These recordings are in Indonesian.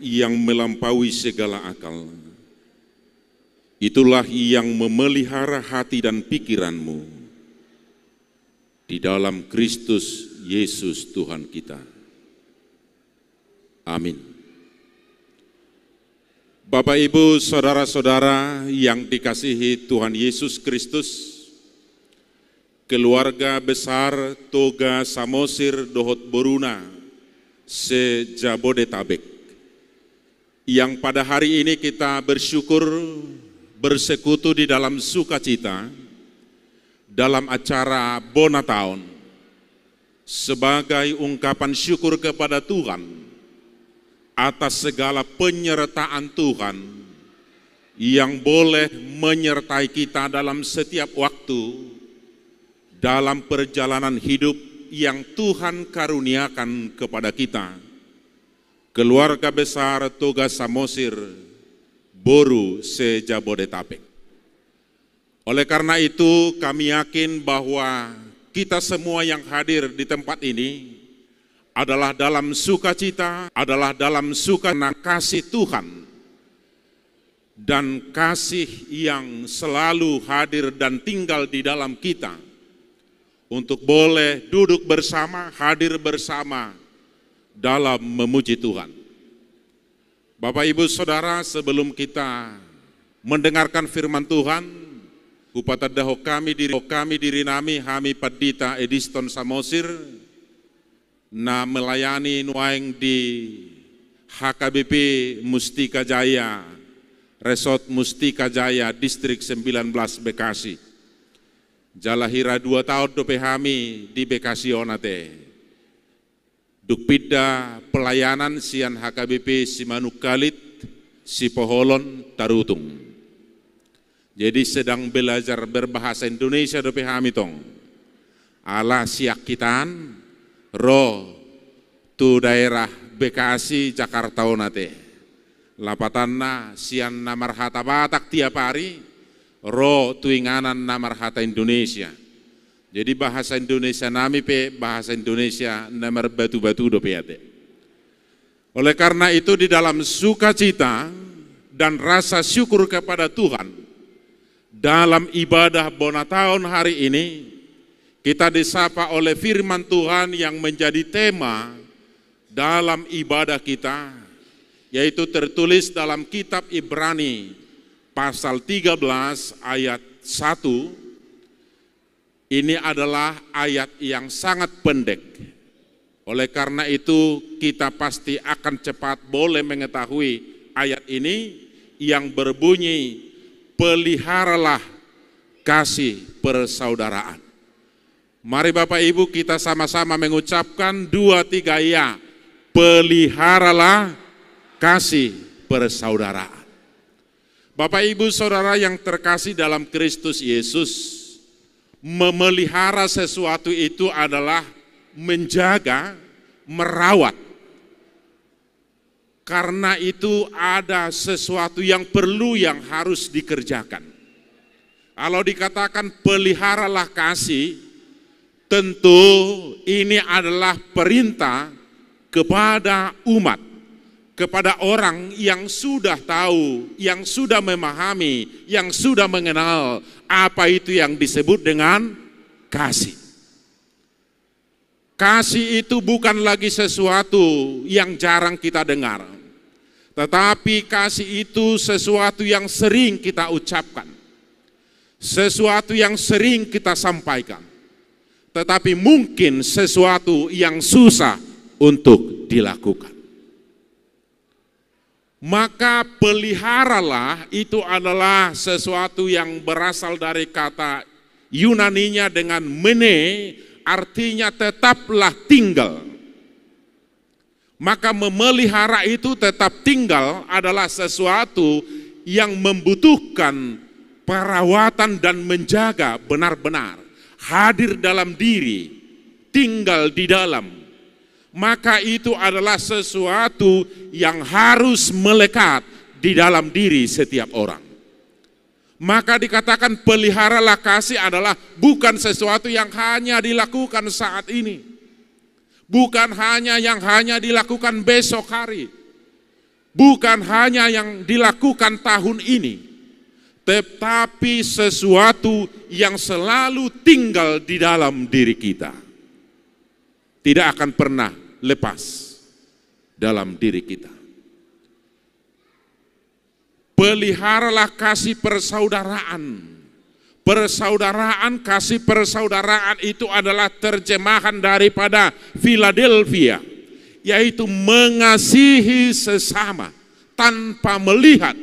yang melampaui segala akal. Itulah yang memelihara hati dan pikiranmu di dalam Kristus Yesus Tuhan kita. Amin. Bapak, Ibu, saudara-saudara yang dikasihi Tuhan Yesus Kristus, keluarga besar Toga Samosir Dohot Boruna, sejabodetabek yang pada hari ini kita bersyukur bersekutu di dalam sukacita dalam acara Bona tahun sebagai ungkapan syukur kepada Tuhan atas segala penyertaan Tuhan yang boleh menyertai kita dalam setiap waktu dalam perjalanan hidup yang Tuhan karuniakan kepada kita keluarga besar tugas Samosir Boru sejabodetabek. Oleh karena itu kami yakin bahwa kita semua yang hadir di tempat ini adalah dalam sukacita, adalah dalam suka kasih Tuhan dan kasih yang selalu hadir dan tinggal di dalam kita untuk boleh duduk bersama, hadir bersama, dalam memuji Tuhan. Bapak, ibu, saudara, sebelum kita mendengarkan firman Tuhan, kupata daho kami diri kami diri nami kami padita ediston samosir na melayani nuaeng di HKBP Mustika Jaya Resort Mustika Jaya Distrik 19 Bekasi Jalahira dua tahun dope kami di Bekasi onate Dukpida pelayanan sian HKBP Simanukalit, Sipoholon, Tarutung. Jadi sedang belajar berbahasa Indonesia dope hamitong. Ala siakitan ro tu daerah Bekasi, Jakarta onate. Lapatanna sian namarhata hata batak tiap hari, ro tuinganan namar hata Indonesia jadi bahasa Indonesia nami pe bahasa Indonesia nomor batu-batu do Oleh karena itu di dalam sukacita dan rasa syukur kepada Tuhan dalam ibadah bona tahun hari ini kita disapa oleh firman Tuhan yang menjadi tema dalam ibadah kita yaitu tertulis dalam kitab Ibrani pasal 13 ayat 1 ini adalah ayat yang sangat pendek. Oleh karena itu, kita pasti akan cepat boleh mengetahui ayat ini yang berbunyi, peliharalah kasih persaudaraan. Mari Bapak Ibu kita sama-sama mengucapkan dua tiga ya. Peliharalah kasih persaudaraan. Bapak Ibu Saudara yang terkasih dalam Kristus Yesus, memelihara sesuatu itu adalah menjaga, merawat. Karena itu ada sesuatu yang perlu yang harus dikerjakan. Kalau dikatakan peliharalah kasih, tentu ini adalah perintah kepada umat, kepada orang yang sudah tahu, yang sudah memahami, yang sudah mengenal apa itu yang disebut dengan kasih. Kasih itu bukan lagi sesuatu yang jarang kita dengar, tetapi kasih itu sesuatu yang sering kita ucapkan, sesuatu yang sering kita sampaikan, tetapi mungkin sesuatu yang susah untuk dilakukan maka peliharalah itu adalah sesuatu yang berasal dari kata Yunaninya dengan mene, artinya tetaplah tinggal. Maka memelihara itu tetap tinggal adalah sesuatu yang membutuhkan perawatan dan menjaga benar-benar. Hadir dalam diri, tinggal di dalam, maka itu adalah sesuatu yang harus melekat di dalam diri setiap orang. Maka dikatakan peliharalah kasih adalah bukan sesuatu yang hanya dilakukan saat ini. Bukan hanya yang hanya dilakukan besok hari. Bukan hanya yang dilakukan tahun ini. Tetapi sesuatu yang selalu tinggal di dalam diri kita tidak akan pernah lepas dalam diri kita. Peliharalah kasih persaudaraan. Persaudaraan, kasih persaudaraan itu adalah terjemahan daripada Philadelphia, yaitu mengasihi sesama tanpa melihat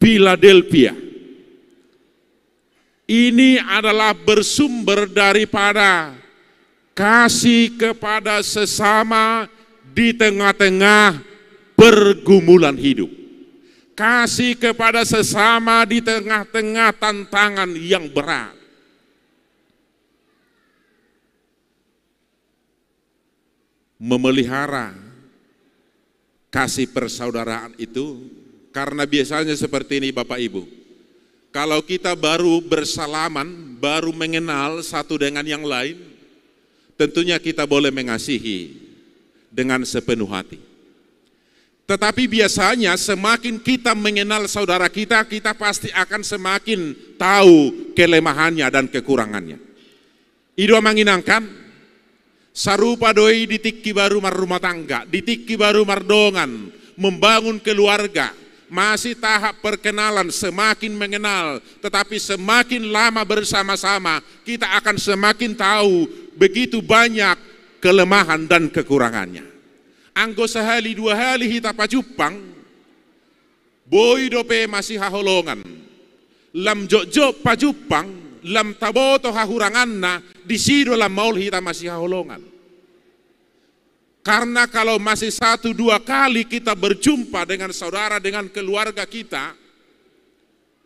Philadelphia ini adalah bersumber daripada kasih kepada sesama di tengah-tengah pergumulan hidup. Kasih kepada sesama di tengah-tengah tantangan yang berat. Memelihara kasih persaudaraan itu karena biasanya seperti ini Bapak Ibu kalau kita baru bersalaman, baru mengenal satu dengan yang lain, tentunya kita boleh mengasihi dengan sepenuh hati. Tetapi biasanya semakin kita mengenal saudara kita, kita pasti akan semakin tahu kelemahannya dan kekurangannya. Idua menginangkan, sarupa doi ditikki baru mar rumah tangga, ditikki baru mardongan, membangun keluarga, masih tahap perkenalan, semakin mengenal, tetapi semakin lama bersama-sama kita akan semakin tahu begitu banyak kelemahan dan kekurangannya. Anggo sehali dua hari kita pajupang, boi dope masih haholongan, lam jokjo pajupang, lam taboto hahuranganna, di sido lam maul kita masih haholongan. Karena kalau masih satu dua kali kita berjumpa dengan saudara, dengan keluarga kita,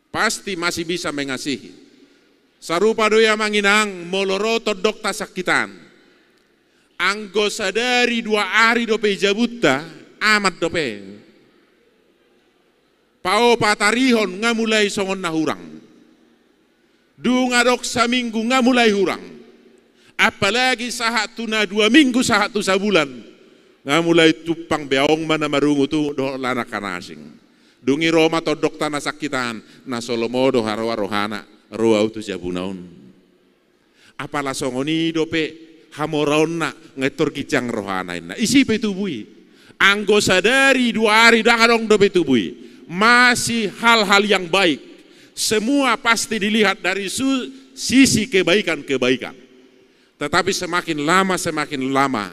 pasti masih bisa mengasihi. Sarupa doya manginang moloroto dokta tasakitan. Anggo sadari dua hari dope jabutta amat dope. Pao patarihon mulai songon nahurang. Dungadok saminggu mulai hurang. Apalagi sahat tuna dua minggu sahat tu sabulan nga mulai tupang beong mana marungu tu do lana kanasing. Dungi Roma to dokta na sakitan na Solomo do harwa rohana roa utu jabunaun. Apalah songoni dope hamoraun na ngetor rohana inna. Isi pe tubui. Anggo sadari dua hari dah dong dope tubui. Masih hal-hal yang baik. Semua pasti dilihat dari su, sisi kebaikan-kebaikan. Tetapi semakin lama semakin lama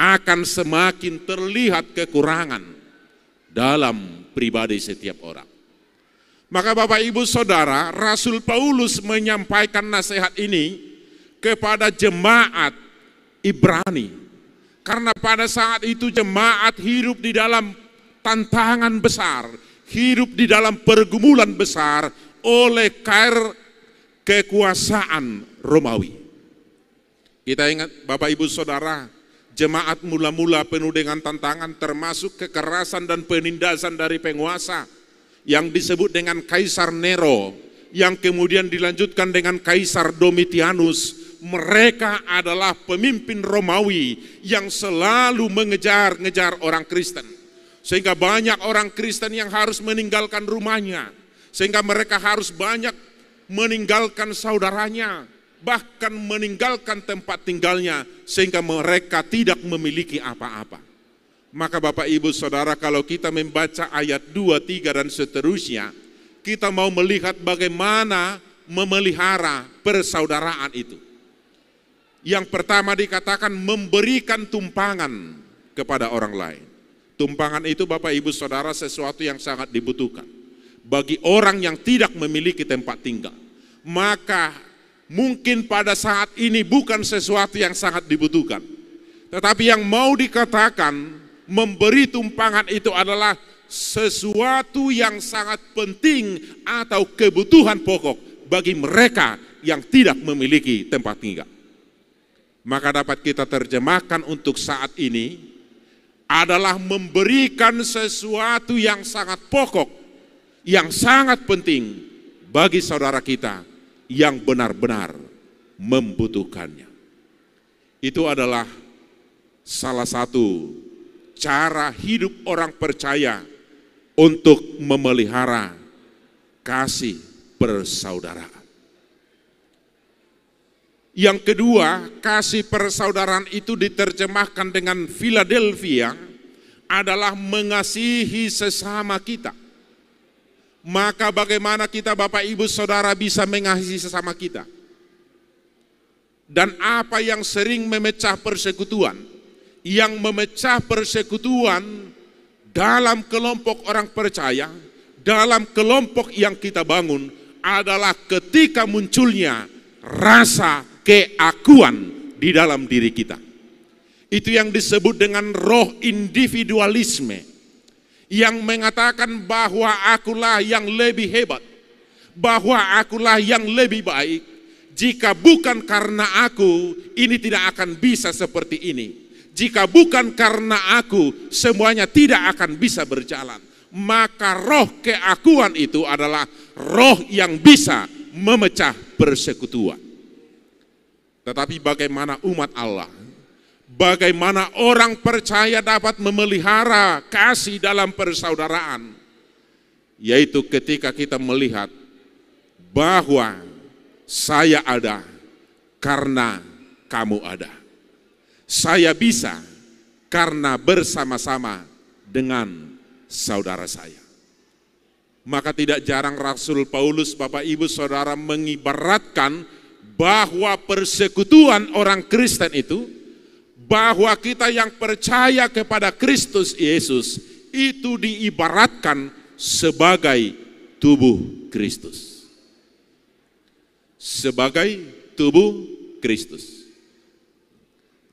akan semakin terlihat kekurangan dalam pribadi setiap orang. Maka Bapak Ibu Saudara, Rasul Paulus menyampaikan nasihat ini kepada jemaat Ibrani. Karena pada saat itu jemaat hidup di dalam tantangan besar, hidup di dalam pergumulan besar oleh kair kekuasaan Romawi. Kita ingat Bapak Ibu Saudara, Jemaat mula-mula penuh dengan tantangan termasuk kekerasan dan penindasan dari penguasa yang disebut dengan Kaisar Nero yang kemudian dilanjutkan dengan Kaisar Domitianus. Mereka adalah pemimpin Romawi yang selalu mengejar-ngejar orang Kristen. Sehingga banyak orang Kristen yang harus meninggalkan rumahnya. Sehingga mereka harus banyak meninggalkan saudaranya bahkan meninggalkan tempat tinggalnya sehingga mereka tidak memiliki apa-apa. Maka Bapak Ibu Saudara kalau kita membaca ayat 2, 3 dan seterusnya, kita mau melihat bagaimana memelihara persaudaraan itu. Yang pertama dikatakan memberikan tumpangan kepada orang lain. Tumpangan itu Bapak Ibu Saudara sesuatu yang sangat dibutuhkan. Bagi orang yang tidak memiliki tempat tinggal. Maka mungkin pada saat ini bukan sesuatu yang sangat dibutuhkan. Tetapi yang mau dikatakan memberi tumpangan itu adalah sesuatu yang sangat penting atau kebutuhan pokok bagi mereka yang tidak memiliki tempat tinggal. Maka dapat kita terjemahkan untuk saat ini adalah memberikan sesuatu yang sangat pokok, yang sangat penting bagi saudara kita yang benar-benar membutuhkannya. Itu adalah salah satu cara hidup orang percaya untuk memelihara kasih persaudaraan. Yang kedua, kasih persaudaraan itu diterjemahkan dengan Philadelphia adalah mengasihi sesama kita maka bagaimana kita Bapak Ibu Saudara bisa mengasihi sesama kita? Dan apa yang sering memecah persekutuan? Yang memecah persekutuan dalam kelompok orang percaya, dalam kelompok yang kita bangun adalah ketika munculnya rasa keakuan di dalam diri kita. Itu yang disebut dengan roh individualisme yang mengatakan bahwa akulah yang lebih hebat, bahwa akulah yang lebih baik. Jika bukan karena aku, ini tidak akan bisa seperti ini. Jika bukan karena aku, semuanya tidak akan bisa berjalan. Maka roh keakuan itu adalah roh yang bisa memecah persekutuan. Tetapi bagaimana umat Allah bagaimana orang percaya dapat memelihara kasih dalam persaudaraan, yaitu ketika kita melihat bahwa saya ada karena kamu ada, saya bisa karena bersama-sama dengan saudara saya. Maka tidak jarang Rasul Paulus, Bapak Ibu Saudara mengibaratkan bahwa persekutuan orang Kristen itu bahwa kita yang percaya kepada Kristus Yesus itu diibaratkan sebagai tubuh Kristus. Sebagai tubuh Kristus.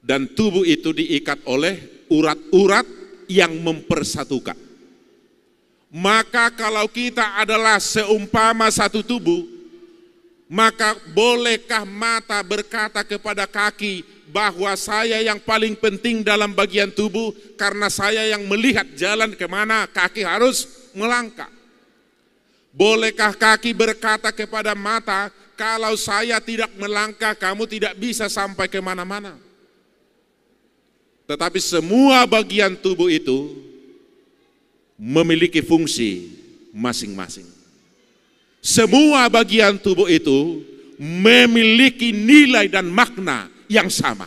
Dan tubuh itu diikat oleh urat-urat yang mempersatukan. Maka kalau kita adalah seumpama satu tubuh, maka bolehkah mata berkata kepada kaki bahwa saya yang paling penting dalam bagian tubuh karena saya yang melihat jalan kemana kaki harus melangkah. Bolehkah kaki berkata kepada mata, kalau saya tidak melangkah kamu tidak bisa sampai kemana-mana. Tetapi semua bagian tubuh itu memiliki fungsi masing-masing. Semua bagian tubuh itu memiliki nilai dan makna yang sama.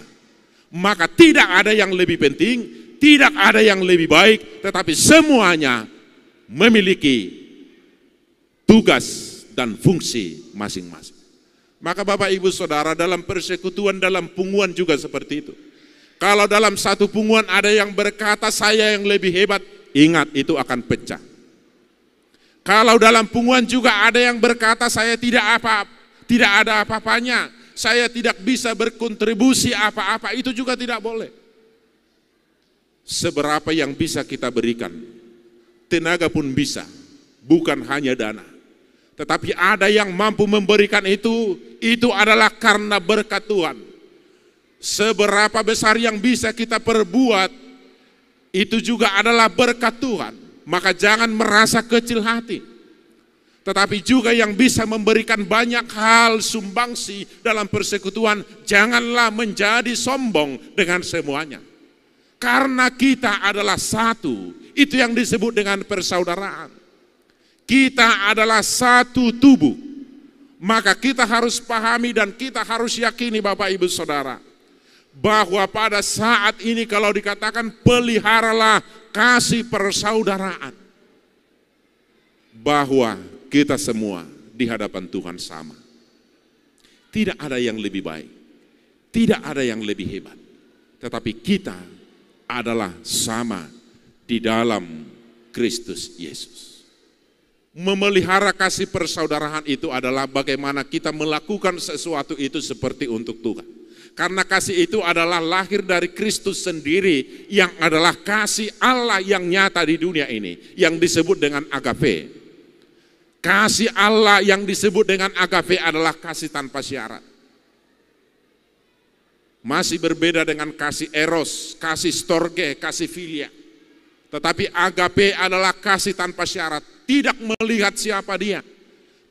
Maka tidak ada yang lebih penting, tidak ada yang lebih baik, tetapi semuanya memiliki tugas dan fungsi masing-masing. Maka Bapak Ibu Saudara dalam persekutuan dalam punguan juga seperti itu. Kalau dalam satu punguan ada yang berkata saya yang lebih hebat, ingat itu akan pecah. Kalau dalam punguan juga ada yang berkata saya tidak apa tidak ada apa-apanya, saya tidak bisa berkontribusi apa-apa, itu juga tidak boleh. Seberapa yang bisa kita berikan, tenaga pun bisa, bukan hanya dana. Tetapi ada yang mampu memberikan itu, itu adalah karena berkat Tuhan. Seberapa besar yang bisa kita perbuat, itu juga adalah berkat Tuhan maka jangan merasa kecil hati. Tetapi juga yang bisa memberikan banyak hal sumbangsi dalam persekutuan, janganlah menjadi sombong dengan semuanya. Karena kita adalah satu, itu yang disebut dengan persaudaraan. Kita adalah satu tubuh, maka kita harus pahami dan kita harus yakini, Bapak Ibu Saudara, bahwa pada saat ini kalau dikatakan peliharalah kasih persaudaraan bahwa kita semua di hadapan Tuhan sama. Tidak ada yang lebih baik, tidak ada yang lebih hebat, tetapi kita adalah sama di dalam Kristus Yesus. Memelihara kasih persaudaraan itu adalah bagaimana kita melakukan sesuatu itu seperti untuk Tuhan karena kasih itu adalah lahir dari Kristus sendiri yang adalah kasih Allah yang nyata di dunia ini yang disebut dengan agape. Kasih Allah yang disebut dengan agape adalah kasih tanpa syarat. Masih berbeda dengan kasih eros, kasih storge, kasih filia. Tetapi agape adalah kasih tanpa syarat, tidak melihat siapa dia,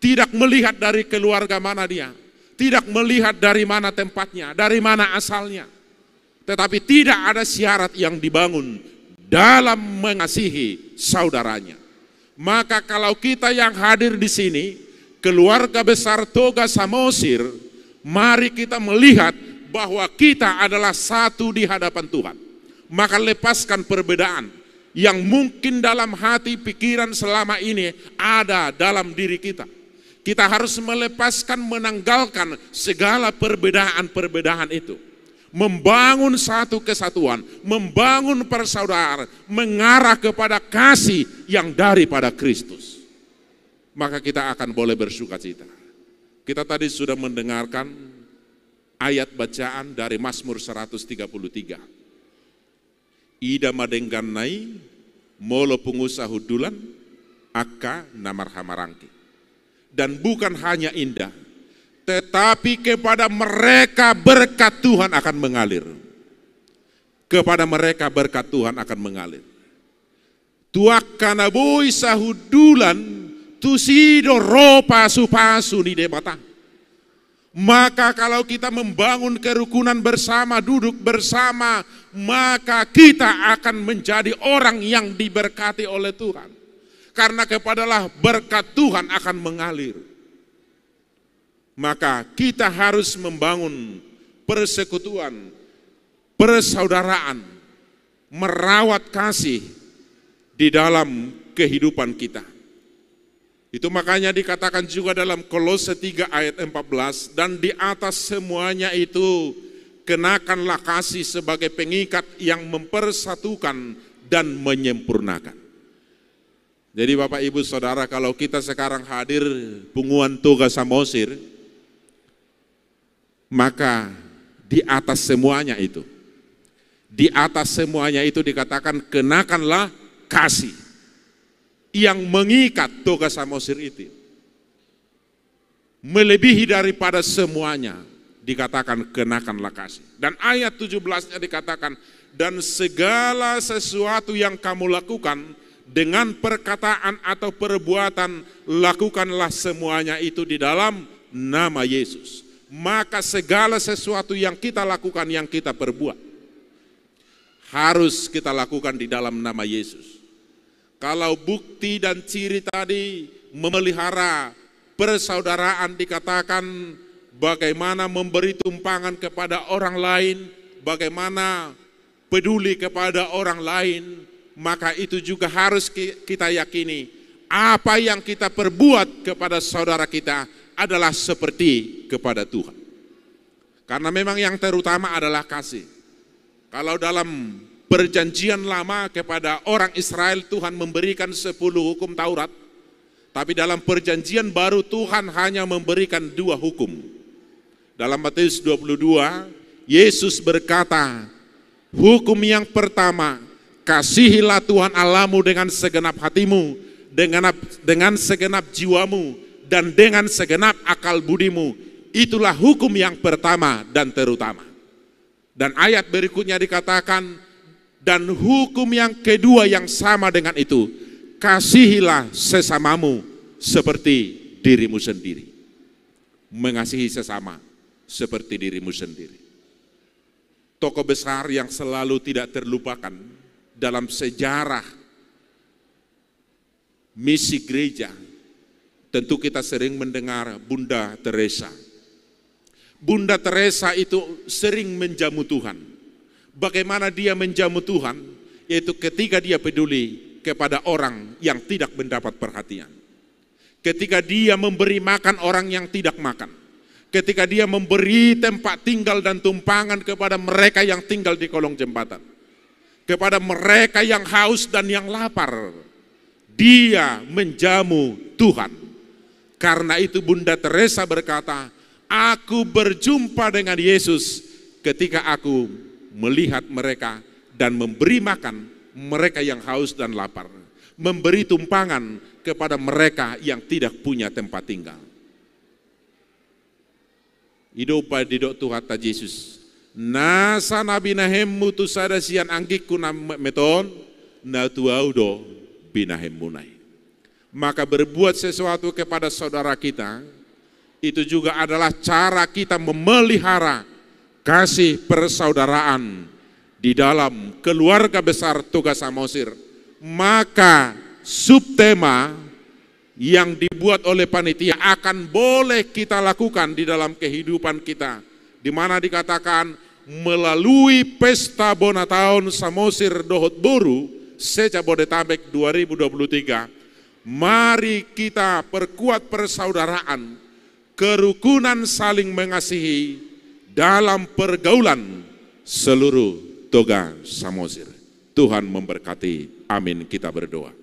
tidak melihat dari keluarga mana dia, tidak melihat dari mana tempatnya, dari mana asalnya. Tetapi tidak ada syarat yang dibangun dalam mengasihi saudaranya. Maka kalau kita yang hadir di sini, keluarga besar Toga Samosir, mari kita melihat bahwa kita adalah satu di hadapan Tuhan. Maka lepaskan perbedaan yang mungkin dalam hati pikiran selama ini ada dalam diri kita kita harus melepaskan, menanggalkan segala perbedaan-perbedaan itu. Membangun satu kesatuan, membangun persaudaraan, mengarah kepada kasih yang daripada Kristus. Maka kita akan boleh bersuka cita. Kita tadi sudah mendengarkan ayat bacaan dari Mazmur 133. Ida madenggan nai, molo pengusaha hudulan, aka namar hamarangki dan bukan hanya indah, tetapi kepada mereka berkat Tuhan akan mengalir. Kepada mereka berkat Tuhan akan mengalir. Tuakanabui sahudulan tusido ropa supasu di debata. Maka kalau kita membangun kerukunan bersama, duduk bersama, maka kita akan menjadi orang yang diberkati oleh Tuhan karena kepadalah berkat Tuhan akan mengalir. Maka kita harus membangun persekutuan, persaudaraan, merawat kasih di dalam kehidupan kita. Itu makanya dikatakan juga dalam Kolose 3 ayat 14 dan di atas semuanya itu kenakanlah kasih sebagai pengikat yang mempersatukan dan menyempurnakan. Jadi Bapak Ibu Saudara kalau kita sekarang hadir punguan tugas Samosir, maka di atas semuanya itu, di atas semuanya itu dikatakan kenakanlah kasih yang mengikat tugas Samosir itu. Melebihi daripada semuanya dikatakan kenakanlah kasih. Dan ayat 17-nya dikatakan, dan segala sesuatu yang kamu lakukan, dengan perkataan atau perbuatan, lakukanlah semuanya itu di dalam nama Yesus. Maka segala sesuatu yang kita lakukan, yang kita perbuat, harus kita lakukan di dalam nama Yesus. Kalau bukti dan ciri tadi memelihara persaudaraan dikatakan bagaimana memberi tumpangan kepada orang lain, bagaimana peduli kepada orang lain, maka itu juga harus kita yakini apa yang kita perbuat kepada saudara kita adalah seperti kepada Tuhan. Karena memang yang terutama adalah kasih. Kalau dalam perjanjian lama kepada orang Israel Tuhan memberikan 10 hukum Taurat, tapi dalam perjanjian baru Tuhan hanya memberikan dua hukum. Dalam Matius 22, Yesus berkata, hukum yang pertama Kasihilah Tuhan Allahmu dengan segenap hatimu, dengan, dengan segenap jiwamu, dan dengan segenap akal budimu. Itulah hukum yang pertama dan terutama. Dan ayat berikutnya dikatakan, dan hukum yang kedua yang sama dengan itu, kasihilah sesamamu seperti dirimu sendiri. Mengasihi sesama seperti dirimu sendiri. Tokoh besar yang selalu tidak terlupakan dalam sejarah misi gereja. Tentu kita sering mendengar Bunda Teresa. Bunda Teresa itu sering menjamu Tuhan. Bagaimana dia menjamu Tuhan? Yaitu ketika dia peduli kepada orang yang tidak mendapat perhatian. Ketika dia memberi makan orang yang tidak makan. Ketika dia memberi tempat tinggal dan tumpangan kepada mereka yang tinggal di kolong jembatan kepada mereka yang haus dan yang lapar. Dia menjamu Tuhan. Karena itu Bunda Teresa berkata, aku berjumpa dengan Yesus ketika aku melihat mereka dan memberi makan mereka yang haus dan lapar. Memberi tumpangan kepada mereka yang tidak punya tempat tinggal. Hidup pada didok Tuhan Yesus nabi nahem mutu sada sian angkiku na meton na udo binahem munai. Maka berbuat sesuatu kepada saudara kita itu juga adalah cara kita memelihara kasih persaudaraan di dalam keluarga besar tugas Samosir. Maka subtema yang dibuat oleh panitia akan boleh kita lakukan di dalam kehidupan kita di mana dikatakan melalui pesta bona Bonataun Samosir Dohot Boru Seca Bodetabek 2023 mari kita perkuat persaudaraan kerukunan saling mengasihi dalam pergaulan seluruh toga Samosir Tuhan memberkati amin kita berdoa